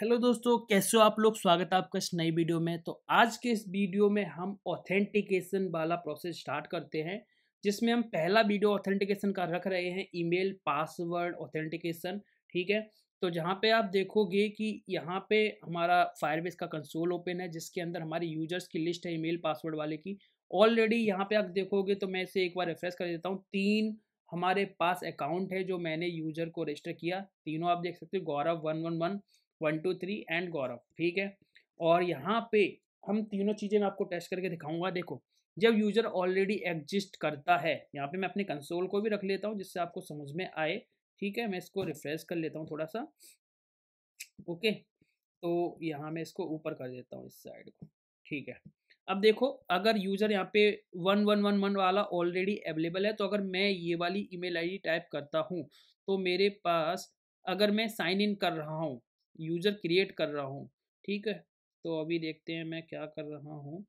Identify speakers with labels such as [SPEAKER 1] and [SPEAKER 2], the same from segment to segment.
[SPEAKER 1] hello दोस्तों कैसे हो आप लोग स्वागत है आपका इस नई वीडियो में तो आज के इस वीडियो में हम ऑथेंटिकेशन वाला प्रोसेस स्टार्ट करते हैं जिसमें हम पहला वीडियो ऑथेंटिकेशन का रख रहे हैं ईमेल पासवर्ड ऑथेंटिकेशन ठीक है तो जहाँ पे आप देखोगे कि यहाँ पे हमारा फायरबेस का कंसोल ओपन है जिसके अंदर हमारे यूजर्स की लिस्ट है ई पासवर्ड वाले की ऑलरेडी यहाँ पर आप देखोगे तो मैं इसे एक बार रिफ्रेश कर देता हूँ तीन हमारे पास अकाउंट है जो मैंने यूजर को रजिस्टर किया तीनों आप देख सकते हो Gaurav one one one one two three and Gaurav ठीक है और यहाँ पे हम तीनों चीज़ें मैं आपको टेस्ट करके दिखाऊंगा देखो जब यूज़र ऑलरेडी एग्जिस्ट करता है यहाँ पे मैं अपने कंसोल को भी रख लेता हूँ जिससे आपको समझ में आए ठीक है मैं इसको रिफ्रेश कर लेता हूँ थोड़ा सा ओके तो यहाँ मैं इसको ऊपर कर देता हूँ इस साइड को ठीक है अब देखो अगर यूज़र यहाँ पे वन वन वन वन वाला ऑलरेडी अवेलेबल है तो अगर मैं ये वाली ईमेल आईडी टाइप करता हूँ तो मेरे पास अगर मैं साइन इन कर रहा हूँ यूज़र क्रिएट कर रहा हूँ ठीक है तो अभी देखते हैं मैं क्या कर रहा हूँ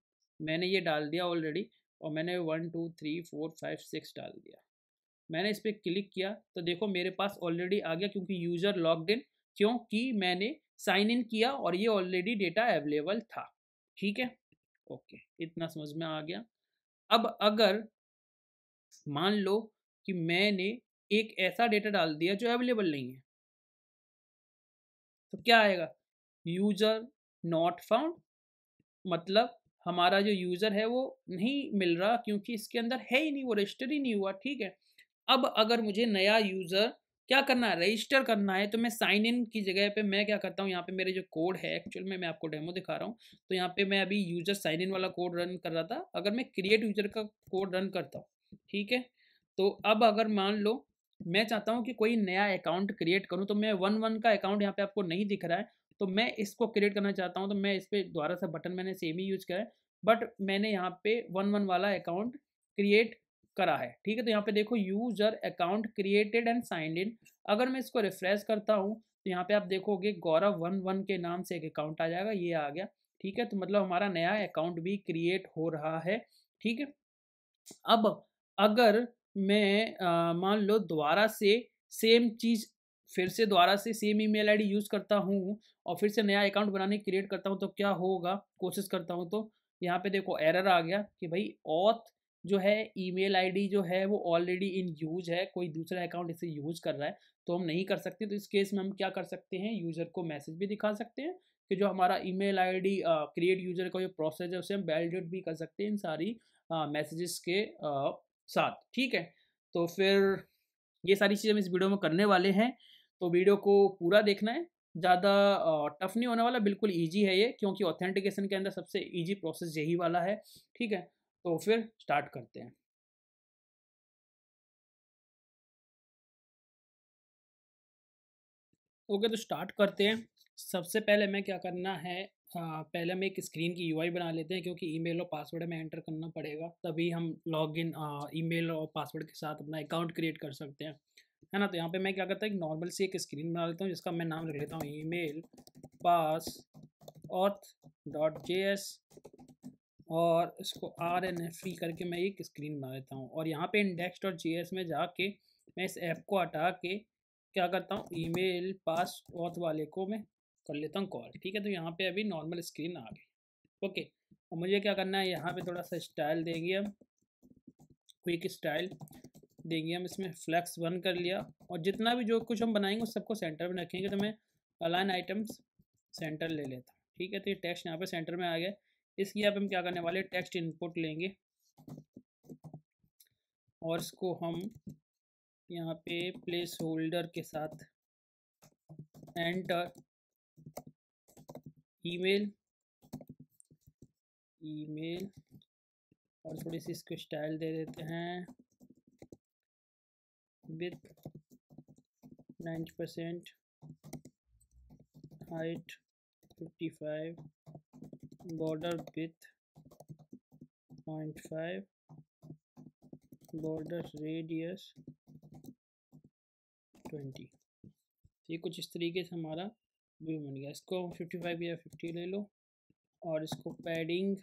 [SPEAKER 1] मैंने ये डाल दिया ऑलरेडी और मैंने one two three four five six डाल दिया मैंने इस पर क्लिक किया तो देखो मेरे पास ऑलरेडी आ गया क्योंकि यूज़र लॉग इन क्योंकि मैंने साइन इन किया और ये ऑलरेडी डेटा अवेलेबल था ठीक है ओके इतना समझ में आ गया अब अगर मान लो कि मैंने एक ऐसा डेटा डाल दिया जो अवेलेबल नहीं है तो क्या आएगा यूजर नॉट फाउंड मतलब हमारा जो यूज़र है वो नहीं मिल रहा क्योंकि इसके अंदर है ही नहीं वो रजिस्टर ही नहीं हुआ ठीक है अब अगर मुझे नया यूज़र क्या करना है रजिस्टर करना है तो मैं साइन इन की जगह पे मैं क्या करता हूँ यहाँ पे मेरे जो कोड है एक्चुअल में मैं आपको डेमो दिखा रहा हूँ तो यहाँ पे मैं अभी यूज़र साइन इन वाला कोड रन कर रहा था अगर मैं क्रिएट यूज़र का कोड रन करता हूँ ठीक है तो अब अगर मान लो मैं चाहता हूँ कि कोई नया अकाउंट क्रिएट करूँ तो मैं वन वन का अकाउंट यहाँ पे आपको नहीं दिख रहा है तो मैं इसको क्रिएट करना चाहता हूँ तो मैं इस पर दोबारा सा बटन मैंने सेम ही यूज करा है बट मैंने यहाँ पे वन वन वाला अकाउंट क्रिएट करा है ठीक है तो यहाँ पे देखो user account created and sign in अगर मैं इसको रिफ्रेश करता हूँ तो यहाँ पे आप देखोगे गौरव वन वन के नाम से एक अकाउंट आ जाएगा ये आ गया ठीक है तो मतलब हमारा नया अकाउंट भी क्रिएट हो रहा है ठीक है अब अगर मैं मान लो दोबारा से सेम चीज़ फिर से दोबारा से सेम ईमेल आईडी यूज़ करता हूँ और फिर से नया अकाउंट बनाने क्रिएट करता हूँ तो क्या होगा कोशिश करता हूँ तो यहाँ पे देखो एरर आ गया कि भाई ऑथ जो है ईमेल आईडी जो है वो ऑलरेडी इन यूज है कोई दूसरा अकाउंट इसे यूज कर रहा है तो हम नहीं कर सकते तो इस केस में हम क्या कर सकते हैं यूज़र को मैसेज भी दिखा सकते हैं कि जो हमारा ईमेल आईडी क्रिएट यूज़र का जो प्रोसेस है उसे हम वैलिडेट भी कर सकते हैं इन सारी मैसेजेस के साथ ठीक है तो फिर ये सारी चीज़ें हम इस वीडियो में करने वाले हैं तो वीडियो को पूरा देखना है ज़्यादा टफ नहीं होने वाला बिल्कुल ईजी है ये क्योंकि ऑथेंटिकेशन के अंदर सबसे ईजी प्रोसेस यही वाला है ठीक है तो फिर स्टार्ट करते हैं ओके तो स्टार्ट करते हैं सबसे पहले मैं क्या करना है पहले हम एक स्क्रीन की यूआई बना लेते हैं क्योंकि ईमेल और पासवर्ड हमें एंटर करना पड़ेगा तभी हम लॉगिन ईमेल और पासवर्ड के साथ अपना अकाउंट क्रिएट कर सकते हैं है ना तो यहाँ पे मैं क्या करता हूँ एक नॉर्मल सी एक स्क्रीन बना लेता हूँ जिसका मैं नाम लिख लेता हूँ email pass auth dot J S और इसको आर एन एफ ई करके मैं एक स्क्रीन बना लेता हूँ और यहाँ पे इंडेक्स डॉट जी एस में जाके मैं इस ऐप को हटा के क्या करता हूँ ईमेल पास ऑथ वाले को मैं कर लेता हूँ कॉल ठीक है तो यहाँ पे अभी नॉर्मल स्क्रीन आ गई ओके और मुझे क्या करना है यहाँ पे थोड़ा सा स्टाइल देंगे हम क्विक स्टाइल देंगे हम इसमें फ्लैक्स वन कर लिया और जितना भी जो कुछ हम बनाएंगे उस सबको सेंटर में रखेंगे तो मैं अलाइन आइटम्स सेंटर ले लेता हूँ ठीक है तो ये टेक्स्ट यहाँ पे सेंटर में आ गया इसकी आप हम क्या करने वाले टेक्स्ट इनपुट लेंगे और इसको हम यहाँ पे प्लेस होल्डर के साथ एंटर ईमेल ईमेल और थोड़ी सी इसको स्टाइल दे देते हैं with ninety percent height fifty five border with point five border radius twenty ये कुछ इस तरीके से हमारा बी बन गया इसको 55 या 50 ले लो और इसको पैडिंग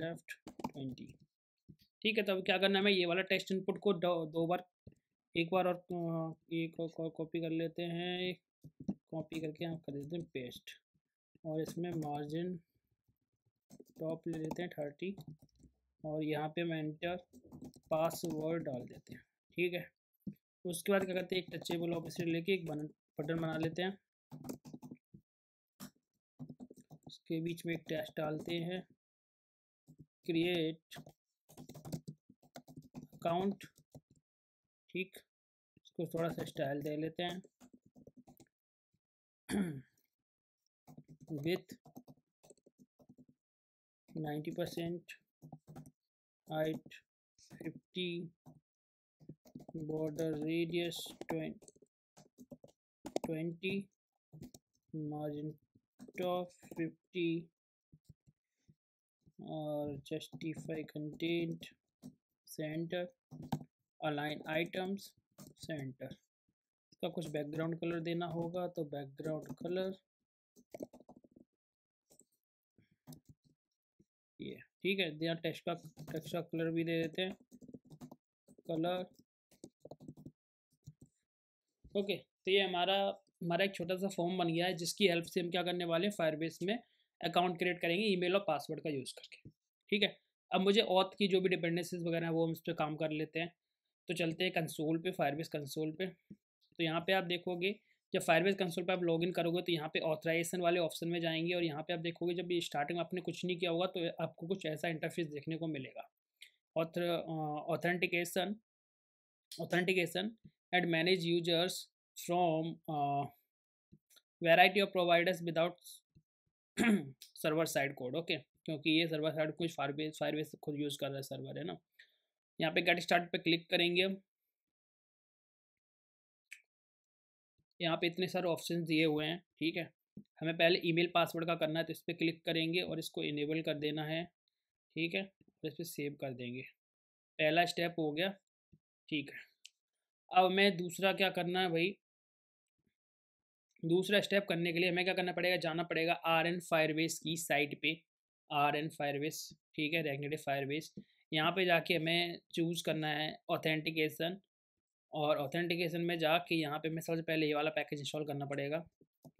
[SPEAKER 1] लेफ्ट 20 ठीक है तब क्या करना है मैं ये वाला टेक्स्ट इनपुट को दो, दो बार एक बार और एक और कॉपी कर लेते हैं कॉपी करके हम कर देते हैं पेस्ट और इसमें मार्जिन टॉप ले लेते हैं थर्टी और यहाँ पे मैं इंटर पासवर्ड डाल देते हैं ठीक है उसके बाद क्या करते हैं एक टचेबल ऑफिस लेके एक बन बटन बना लेते हैं इसके बीच में एक टेस्ट डालते हैं
[SPEAKER 2] क्रिएट अकाउंट ठीक इसको थोड़ा सा स्टाइल दे लेते हैं with ninety percent height fifty
[SPEAKER 1] border radius twenty 20 magenta 50 और justify content center align items center इसका कुछ बैकग्राउंड कलर देना होगा तो बैकग्राउंड कलर ये ठीक है यहाँ टेक्स्ट का टेक्स्ट का कलर भी दे देते हैं कलर ओके तो ये हमारा हमारा एक छोटा सा फॉर्म बन गया है जिसकी हेल्प से हम क्या करने वाले हैं फायरबेस में अकाउंट क्रिएट करेंगे ईमेल और पासवर्ड का यूज़ करके ठीक है अब मुझे ऑथ की जो भी डिपेंडेंसीज वगैरह हैं वो हम इस पर काम कर लेते हैं तो चलते हैं कंसोल पे फायरबेस कंसोल पे तो यहाँ पे आप देखोगे जब फायरबेस कंसोल पे आप लॉगिन करोगे तो यहाँ पे ऑथराइजेशन वाले ऑप्शन में जाएंगे और यहाँ पे आप देखोगे जब स्टार्टिंग में आपने कुछ नहीं किया होगा तो आपको कुछ ऐसा इंटरफेस देखने को मिलेगा author authentication authentication and manage users from uh, variety of providers without server side code okay क्योंकि ये सर्वर साइड कुछ फायरबेस फायरबेस खुद यूज़ कर रहा है सर्वर है ना यहाँ पे गेट स्टार्ट पे क्लिक करेंगे हम यहाँ पे इतने सारे ऑप्शन दिए हुए हैं ठीक है हमें पहले ईमेल पासवर्ड का करना है तो इस पर क्लिक करेंगे और इसको इनेबल कर देना है ठीक है और इस पर सेव कर देंगे पहला स्टेप हो गया ठीक है अब हमें दूसरा क्या करना है भाई दूसरा स्टेप करने के लिए हमें क्या करना पड़ेगा जाना पड़ेगा आर एन फायरवेज की साइट पे आर एन फायरवेज ठीक है रेगनेटिव फायरवेज यहाँ पे जाके हमें चूज़ करना है ऑथेंटिकेशन और ऑथेंटिकेशन में जाके यहाँ पे हमें सबसे पहले ये वाला पैकेज इंस्टॉल करना पड़ेगा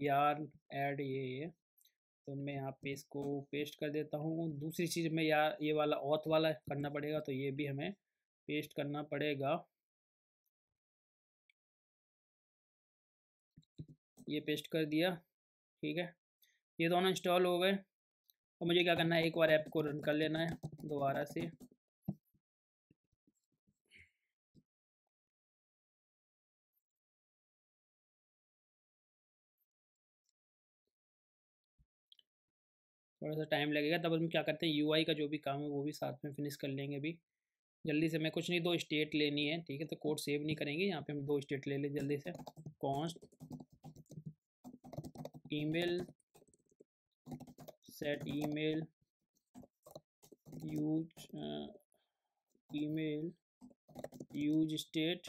[SPEAKER 1] यार ऐड ये ये तो मैं यहाँ पे इसको पेस्ट कर देता हूँ दूसरी चीज़ में यार ये वाला ऑथ वाला करना पड़ेगा तो ये भी हमें पेस्ट करना पड़ेगा ये पेस्ट कर दिया ठीक है ये दोनों इंस्टॉल हो गए और मुझे क्या करना है एक बार ऐप को रन कर लेना है दोबारा से थोड़ा सा टाइम लगेगा तब हम क्या करते हैं यूआई का जो भी काम है वो भी साथ में फिनिश कर लेंगे अभी जल्दी से मैं कुछ नहीं दो स्टेट लेनी है ठीक है तो कोड सेव नहीं करेंगे यहाँ पे हम दो स्टेट ले लें जल्दी से const email set email use uh, email use state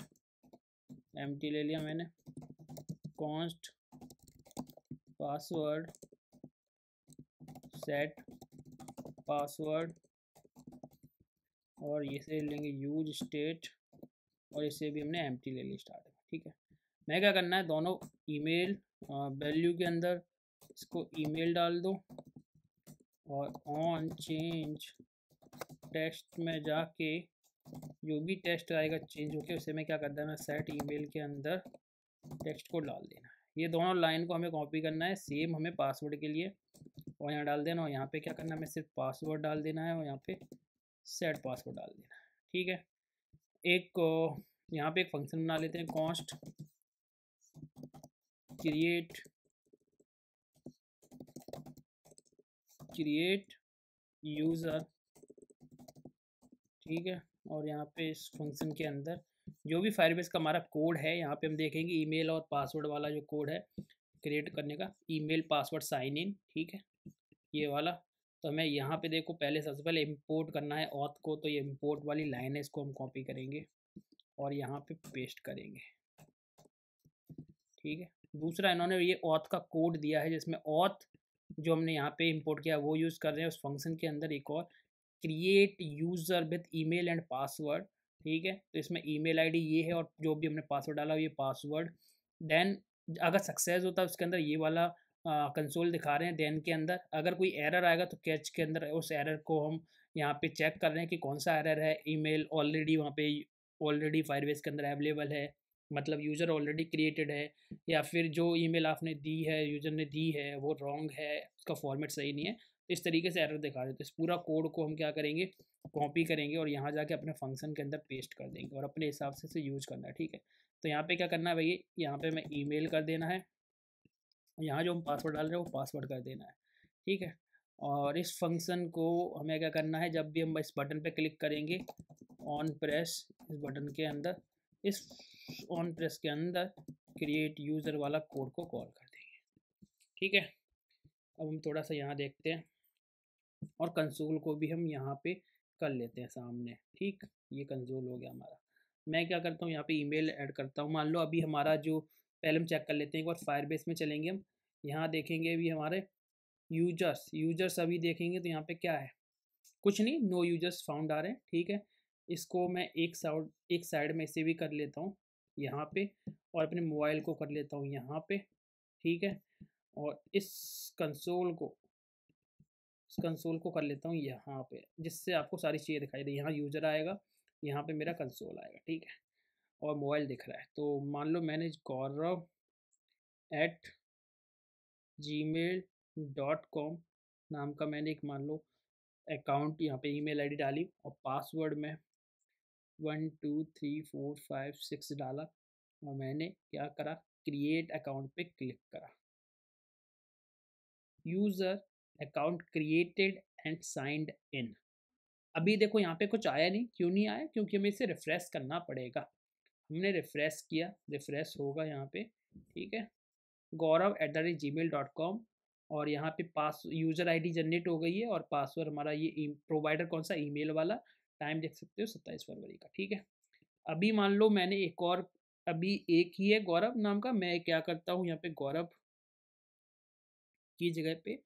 [SPEAKER 1] M ले लिया मैंने कॉन्स्ट पासवर्ड सेट पासवर्ड और इसे लेंगे यूज स्टेट और इसे भी हमने एम ले ली स्टार्ट ठीक है मैं क्या करना है दोनों ईमेल वैल्यू के अंदर इसको ईमेल डाल दो और ऑन चेंज टेक्स्ट में जाके जो भी टेक्स्ट आएगा चेंज होके उसे में क्या करता है मैं सेट ईमेल के अंदर टेक्स्ट को डाल देना है ये दोनों लाइन को हमें कॉपी करना है सेम हमें पासवर्ड के लिए और यहाँ डाल देना और यहाँ पे क्या करना है हमें सिर्फ पासवर्ड डाल देना है और यहाँ पे सेट पासवर्ड डाल देना है ठीक है एक यहाँ पे एक फंक्शन बना लेते हैं कॉस्ट create create user ठीक है और यहाँ पे इस फंक्शन के अंदर जो भी फायरबेस का हमारा कोड है यहाँ पे हम देखेंगे ईमेल और पासवर्ड वाला जो कोड है क्रिएट करने का ईमेल पासवर्ड साइन इन ठीक है ये वाला तो हमें यहाँ पे देखो पहले सबसे पहले इंपोर्ट करना है ऑथ को तो ये इंपोर्ट वाली लाइन है इसको हम कॉपी करेंगे और यहाँ पे पेस्ट करेंगे ठीक है दूसरा इन्होंने ये ऑथ का कोड दिया है जिसमें ऑथ जो हमने यहाँ पे इंपोर्ट किया वो यूज़ कर रहे हैं उस फंक्शन के अंदर एक और create user with email and password ठीक है तो इसमें ईमेल आईडी ये है और जो भी हमने पासवर्ड डाला ये पासवर्ड देन अगर सक्सेस होता है उसके अंदर ये वाला कंसोल दिखा रहे हैं देन के अंदर अगर कोई एरर आएगा तो कैच के अंदर उस एरर को हम यहाँ पे चेक कर रहे हैं कि कौन सा एरर है ईमेल ऑलरेडी वहाँ पे ऑलरेडी फायरबेस के अंदर अवेलेबल है मतलब यूज़र ऑलरेडी क्रिएटेड है या फिर जो ईमेल आपने दी है यूज़र ने दी है वो रॉन्ग है उसका फॉर्मेट सही नहीं है तो इस तरीके से एरर दिखा देते तो इस पूरा कोड को हम क्या करेंगे कॉपी करेंगे और यहाँ जाके अपने फंक्शन के अंदर पेस्ट कर देंगे और अपने हिसाब से इसे यूज करना है ठीक है तो यहाँ पे क्या करना है भैया यहाँ पे मैं ईमेल कर देना है यहाँ जो हम पासवर्ड डाल रहे हैं वो पासवर्ड कर देना है ठीक है और इस फंक्शन को हमें क्या करना है जब भी हम इस बटन पर क्लिक करेंगे ऑन प्रेस इस बटन के अंदर इस ऑन प्रेस के अंदर क्रिएट यूज़र वाला कोड को कॉल कर देंगे ठीक है अब हम थोड़ा सा यहाँ देखते हैं और कंसोल को भी हम यहाँ पे कर लेते हैं सामने ठीक ये कंसोल हो गया हमारा मैं क्या करता हूँ यहाँ पे ईमेल ऐड करता हूँ मान लो अभी हमारा जो पहले हम चेक कर लेते हैं एक बार फायर बेस में चलेंगे हम यहाँ देखेंगे अभी हमारे यूजर्स यूजर्स अभी देखेंगे तो यहाँ पे क्या है कुछ नहीं नो यूजर्स फाउंड आ रहे हैं ठीक है इसको मैं एक साउड एक साइड में इसे भी कर लेता हूँ यहाँ पे और अपने मोबाइल को कर लेता हूँ यहाँ पे ठीक है और इस कंसोल को इस कंसोल को कर लेता हूँ यहाँ पे जिससे आपको सारी चीज़ें दिखाई दे यहाँ यूजर आएगा यहाँ पे मेरा कंसोल आएगा ठीक है और मोबाइल दिख रहा है तो मान लो मैंने Gaurav at Gmail dot com नाम का मैंने एक मान लो अकाउंट यहाँ पे ईमेल आईडी डाली और पासवर्ड में one two three four five six डाला और मैंने क्या करा क्रिएट अकाउंट पे क्लिक करा user account created and signed in अभी देखो यहाँ पे कुछ आया नहीं क्यों नहीं आया क्योंकि हमें इसे रिफ़्रेश करना पड़ेगा हमने रिफ़्रेश किया रिफ़्रेश होगा यहाँ पे ठीक है Gaurav at the rate Gmail dot com और यहाँ पे पास यूज़र आईडी जनरेट हो गई है और पासवर्ड हमारा ये प्रोवाइडर कौन सा ईमेल वाला टाइम देख सकते हो सत्ताईस फरवरी का ठीक है अभी मान लो मैंने एक और अभी एक ही है गौरव नाम का मैं क्या करता हूँ यहाँ पे गौरव की जगह पे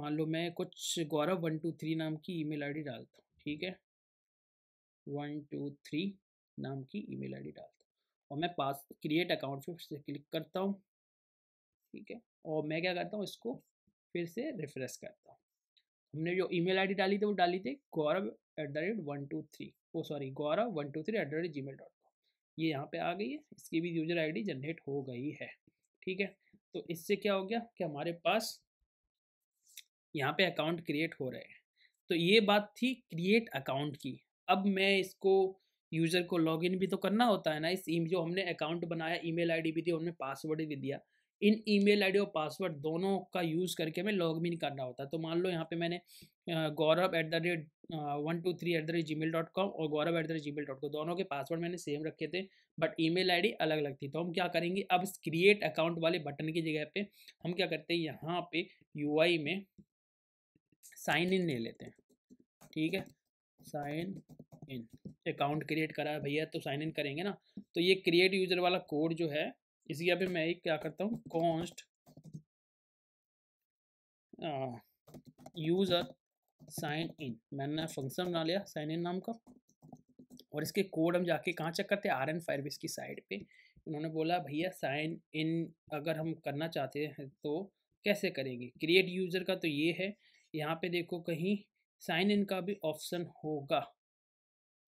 [SPEAKER 1] मान लो मैं कुछ गौरव वन टू थ्री नाम की ईमेल आईडी डालता हूँ ठीक है वन टू थ्री नाम की ईमेल आईडी डालता हूँ और मैं पास क्रिएट अकाउंट पे फिर से क्लिक करता हूँ ठीक है और मैं क्या करता हूँ इसको फिर से रिफ्रेश करता हूँ हमने जो ईमेल आईडी डाली थी वो डाली थी Gaurav at the rate one two three O sorry Gaurav one two three at the rate Gmail dot com ये यहाँ पे आ गई है इसकी भी यूजर आईडी जनरेट हो गई है ठीक है तो इससे क्या हो गया कि हमारे पास यहाँ पे अकाउंट क्रिएट हो रहे हैं तो ये बात थी क्रिएट अकाउंट की अब मैं इसको यूज़र को लॉगिन भी तो करना होता है ना इस जो हमने अकाउंट बनाया ईमेल आईडी भी दी हमने पासवर्ड भी दिया इन ईमेल आईडी और पासवर्ड दोनों का यूज़ करके हमें लॉग इन करना होता है तो मान लो यहाँ पे मैंने Gaurav at the rate one two three at the rate Gmail dot com और Gaurav at the rate Gmail dot com दोनों के पासवर्ड मैंने सेम रखे थे बट ईमेल आईडी अलग अलग थी तो हम क्या करेंगे अब इस क्रिएट अकाउंट वाले बटन की जगह पे हम क्या करते हैं यहाँ पे यू में साइन इन ले लेते हैं ठीक है साइन इन अकाउंट क्रिएट करा है भैया तो साइन इन करेंगे ना तो ये क्रिएट यूजर वाला कोड जो है इसी यहाँ पे मैं एक क्या करता हूँ कॉन्स्ट यूज़र साइन इन मैंने फंक्शन बना लिया साइन इन नाम का और इसके कोड हम जाके कहाँ चेक करते हैं आर एन फायरबेस की साइड पे उन्होंने बोला भैया साइन इन अगर हम करना चाहते हैं तो कैसे करेंगे क्रिएट यूज़र का तो ये है यहाँ पे देखो कहीं साइन इन का भी ऑप्शन होगा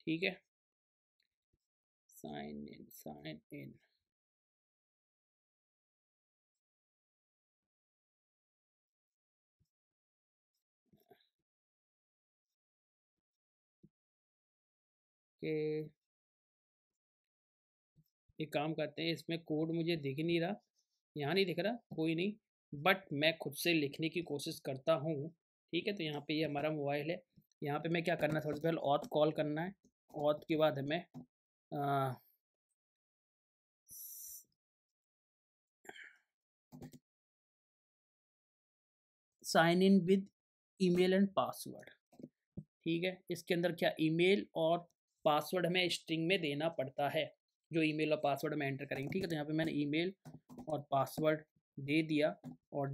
[SPEAKER 1] ठीक है
[SPEAKER 2] साइन इन साइन इन के
[SPEAKER 1] एक काम करते हैं इसमें कोड मुझे दिख नहीं रहा यहाँ नहीं दिख रहा कोई नहीं बट मैं खुद से लिखने की कोशिश करता हूँ ठीक है तो यहाँ पे ये यह हमारा मोबाइल है यहाँ पे मैं क्या करना है पहले ऑथ कॉल करना है ऑथ के बाद हमें sign in with email and password ठीक है इसके अंदर क्या ईमेल और पासवर्ड हमें स्ट्रिंग में देना पड़ता है जो ईमेल और पासवर्ड हमें एंटर करेंगे ठीक है तो यहाँ पे मैंने ईमेल और पासवर्ड दे दिया और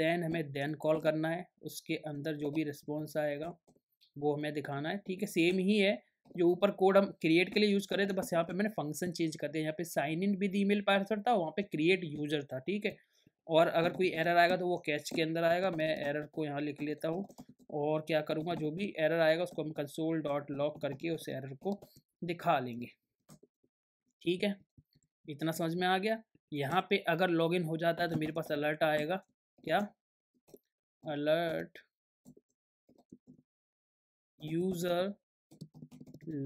[SPEAKER 1] देन हमें देन कॉल करना है उसके अंदर जो भी रिस्पॉन्स आएगा वो हमें दिखाना है ठीक है सेम ही है जो ऊपर कोड हम क्रिएट के लिए यूज़ करें तो बस यहाँ पे मैंने फंक्शन चेंज कर दिया यहाँ पे sign in with email password था वहाँ पे क्रिएट यूज़र था ठीक है और अगर कोई एरर आएगा तो वो कैच के अंदर आएगा मैं एरर को यहाँ लिख लेता हूँ और क्या करूँगा जो भी एरर आएगा उसको हम कंसोल डॉट लॉक करके उस एरर को दिखा लेंगे ठीक है इतना समझ में आ गया यहाँ पे अगर लॉगिन हो जाता है तो मेरे पास अलर्ट आएगा क्या अलर्ट यूज़र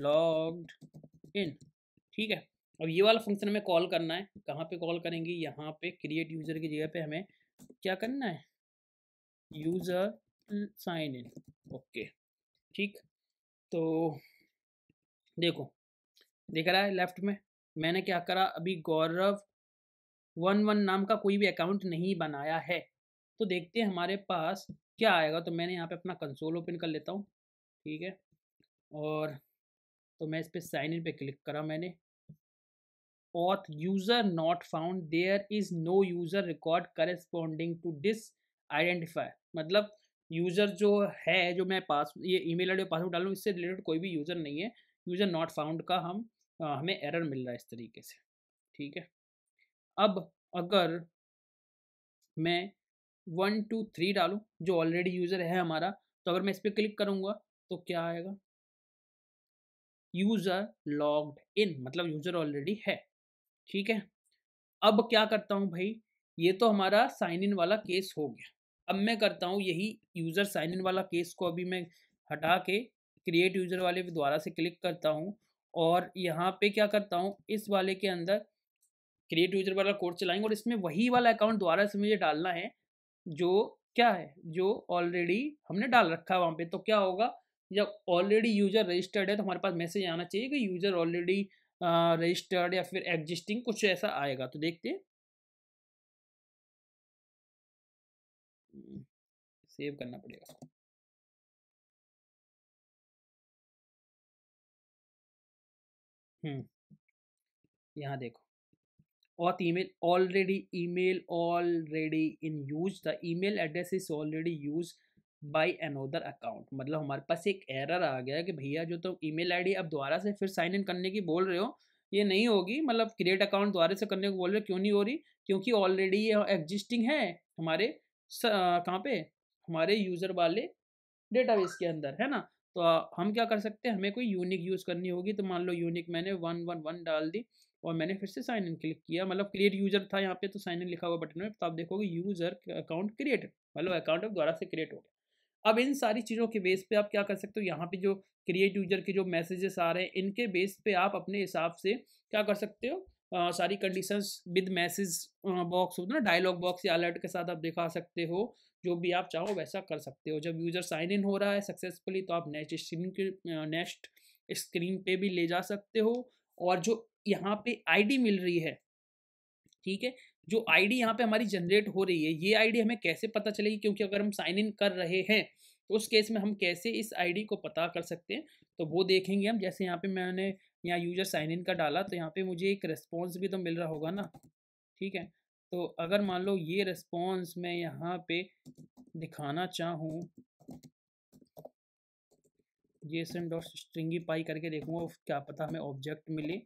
[SPEAKER 1] लॉग्ड इन ठीक है अब ये वाला फंक्शन हमें कॉल करना है कहाँ पे कॉल करेंगे यहाँ पे क्रिएट यूज़र की जगह पे हमें क्या करना है यूज़र साइन इन ओके ठीक तो देखो देख रहा है लेफ्ट में मैंने क्या करा अभी गौरव वन वन नाम का कोई भी अकाउंट नहीं बनाया है तो देखते हैं हमारे पास क्या आएगा तो मैंने यहाँ पे अपना कंसोल ओपन कर लेता हूँ ठीक है और तो मैं इस पर साइन इन पे क्लिक करा मैंने auth user not found there is no user record corresponding to this identify मतलब यूज़र जो है जो मैं पास ये ई मेल आई पासवर्ड डालूँ इससे रिलेटेड कोई भी यूज़र नहीं है यूज़र नॉट फाउंड का हम आ, हमें एरर मिल रहा है इस तरीके से ठीक है अब अगर मैं वन टू थ्री डालूँ जो ऑलरेडी यूज़र है हमारा तो अगर मैं इस पर क्लिक करूँगा तो क्या आएगा यूज़र लॉग्ड इन मतलब यूज़र ऑलरेडी है ठीक है अब क्या करता हूँ भाई ये तो हमारा साइन इन वाला केस हो गया अब मैं करता हूँ यही यूज़र साइन इन वाला केस को अभी मैं हटा के क्रिएट यूज़र वाले द्वारा से क्लिक करता हूँ और यहाँ पे क्या करता हूँ इस वाले के अंदर क्रिएट यूजर वाला कोड चलाएंगे और इसमें वही वाला अकाउंट दोबारा से मुझे डालना है जो क्या है जो ऑलरेडी हमने डाल रखा है वहाँ पे तो क्या होगा जब ऑलरेडी यूजर रजिस्टर्ड है तो हमारे पास मैसेज आना चाहिए कि यूजर ऑलरेडी रजिस्टर्ड या फिर एग्जिस्टिंग कुछ ऐसा आएगा तो देखते हैं
[SPEAKER 2] सेव करना पड़ेगा इसको
[SPEAKER 1] यहाँ देखो auth email already email already in use the email address is already used by another account मतलब हमारे पास एक एरर आ गया कि भैया जो तुम तो ईमेल आईडी अब दोबारा से फिर साइन इन करने की बोल रहे हो ये नहीं होगी मतलब क्रिएट अकाउंट दोबारा से करने को बोल रहे हो क्यों नहीं हो रही क्योंकि ऑलरेडी ये एग्जिस्टिंग है हमारे कहाँ पे हमारे यूज़र वाले डेटाबेस के अंदर है ना तो हम क्या कर सकते हैं हमें कोई यूनिक यूज़ करनी होगी तो मान लो यूनिक मैंने वन वन वन डाल दी और मैंने फिर से साइन इन क्लिक किया मतलब क्रिएट यूज़र था यहाँ पे तो साइन इन लिखा हुआ बटन में तो आप देखोगे यूज़र अकाउंट क्रिएट मतलब अकाउंट द्वारा से क्रिएट हो गया अब इन सारी चीज़ों के बेस पे आप क्या कर सकते हो यहाँ पे जो क्रिएट यूज़र के जो मैसेजेस आ रहे हैं इनके बेस पे आप अपने हिसाब से क्या कर सकते हो आ, सारी कंडीशंस विद मैसेज बॉक्स होता है ना डायलॉग बॉक्स या अलर्ट के साथ आप दिखा सकते हो जो भी आप चाहो वैसा कर सकते हो जब यूज़र साइन इन हो रहा है सक्सेसफुली तो आप नेक्स्ट स्क्रीन के नेक्स्ट स्क्रीन पे भी ले जा सकते हो और जो यहाँ पे आईडी मिल रही है ठीक है जो आईडी यहाँ पे हमारी जनरेट हो रही है ये आईडी हमें कैसे पता चलेगी क्योंकि अगर हम साइन इन कर रहे हैं तो उस केस में हम कैसे इस आईडी को पता कर सकते हैं तो वो देखेंगे हम जैसे यहाँ पे मैंने यहाँ यूजर साइन इन का डाला तो यहाँ पे मुझे एक रिस्पॉन्स भी तो मिल रहा होगा ना ठीक है तो अगर मान लो ये रिस्पॉन्स मैं यहाँ पे दिखाना चाहूँ जेसन डॉट स्ट्रिंगी पाई करके देखूँगा क्या पता हमें ऑब्जेक्ट मिले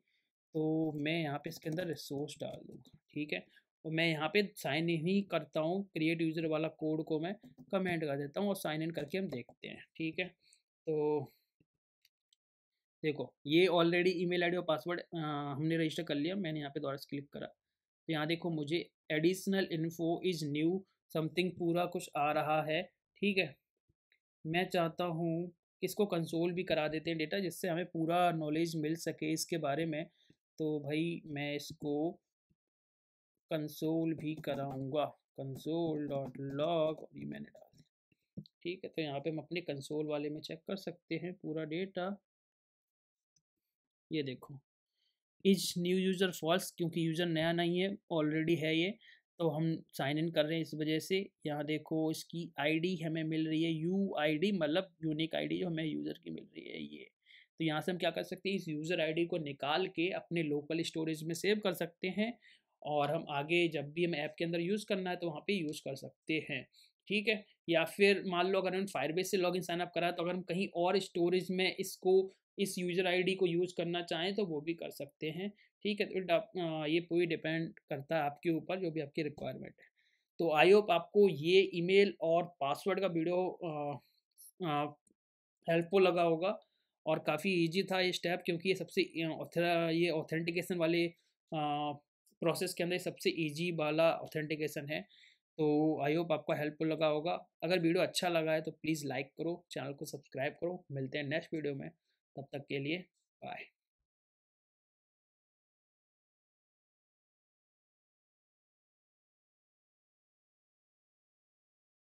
[SPEAKER 1] तो मैं यहाँ पे इसके अंदर रिसोर्स डाल दूँगा ठीक है और मैं यहाँ पे साइन इन ही करता हूँ क्रिएट यूज़र वाला कोड को मैं कमेंट कर देता हूँ और साइन इन करके हम देखते हैं ठीक है तो देखो ये ऑलरेडी ईमेल आईडी और पासवर्ड हमने रजिस्टर कर लिया मैंने यहाँ पे दोबारा क्लिक करा तो यहाँ देखो मुझे additional info is new something पूरा कुछ आ रहा है ठीक है मैं चाहता हूँ इसको कंसोल भी करा देते हैं डेटा जिससे हमें पूरा नॉलेज मिल सके इसके बारे में तो भाई मैं इसको कंसोल भी कराऊंगा कंसोल डॉट लॉग और ये मैंने डाल दिया ठीक है तो यहाँ पे हम अपने कंसोल वाले में चेक कर सकते हैं पूरा डेटा ये देखो इज न्यू यूज़र फॉल्स क्योंकि यूज़र नया नहीं है ऑलरेडी है ये तो हम साइन इन कर रहे हैं इस वजह से यहाँ देखो इसकी आईडी हमें मिल रही है यू आईडी मतलब यूनिक आईडी जो हमें यूज़र की मिल रही है ये तो यहाँ से हम क्या कर सकते हैं इस यूज़र आईडी को निकाल के अपने लोकल स्टोरेज में सेव कर सकते हैं और हम आगे जब भी हम ऐप के अंदर यूज़ करना है तो वहाँ पे यूज़ कर सकते हैं ठीक है या फिर मान लो अगर हम फायरबेस से लॉगिन साइन अप करा तो अगर हम कहीं और स्टोरेज में इसको इस यूजर आईडी को यूज़ करना चाहें तो वो भी कर सकते हैं ठीक है तो ये पूरी डिपेंड करता है आपके ऊपर जो भी आपकी रिक्वायरमेंट है तो आई होप आपको ये ईमेल और पासवर्ड का वीडियो हेल्पफुल लगा होगा और काफ़ी इजी था ये स्टेप क्योंकि ये सबसे ये ऑथेंटिकेशन वाले प्रोसेस के अंदर सबसे इजी वाला ऑथेंटिकेशन है तो आई होप आपको हेल्पफुल लगा होगा अगर वीडियो अच्छा लगा है तो प्लीज़ लाइक करो चैनल को सब्सक्राइब करो मिलते हैं नेक्स्ट वीडियो में तब तक के लिए बाय